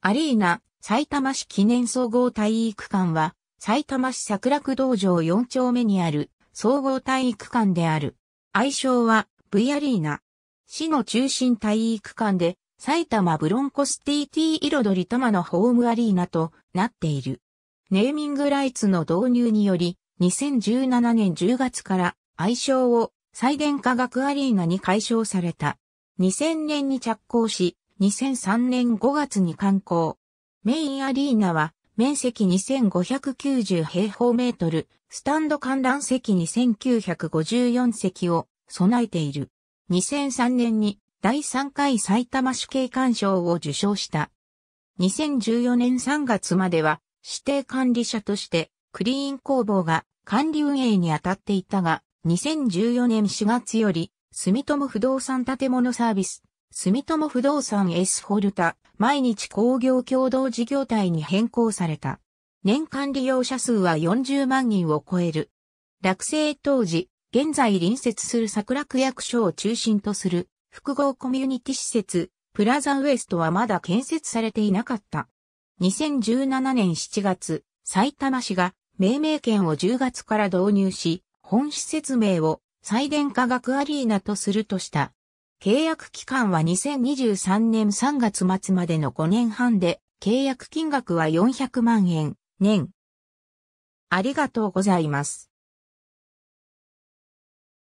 アリーナ、埼玉市記念総合体育館は、埼玉市桜区道場4丁目にある総合体育館である。愛称は V アリーナ。市の中心体育館で、埼玉ブロンコス TT 彩り玉のホームアリーナとなっている。ネーミングライツの導入により、2017年10月から愛称を最電化学アリーナに解消された。2000年に着工し、2003年5月に観光。メインアリーナは面積2590平方メートル、スタンド観覧席2954席を備えている。2003年に第3回埼玉市計観賞を受賞した。2014年3月までは指定管理者としてクリーン工房が管理運営に当たっていたが、2014年4月より住友不動産建物サービス住友不動産エスフォルタ、毎日工業共同事業体に変更された。年間利用者数は40万人を超える。落成当時、現在隣接する桜区役所を中心とする複合コミュニティ施設、プラザウエストはまだ建設されていなかった。2017年7月、埼玉市が命名権を10月から導入し、本施設名を再電化学アリーナとするとした。契約期間は2023年3月末までの5年半で、契約金額は400万円、年。ありがとうございます。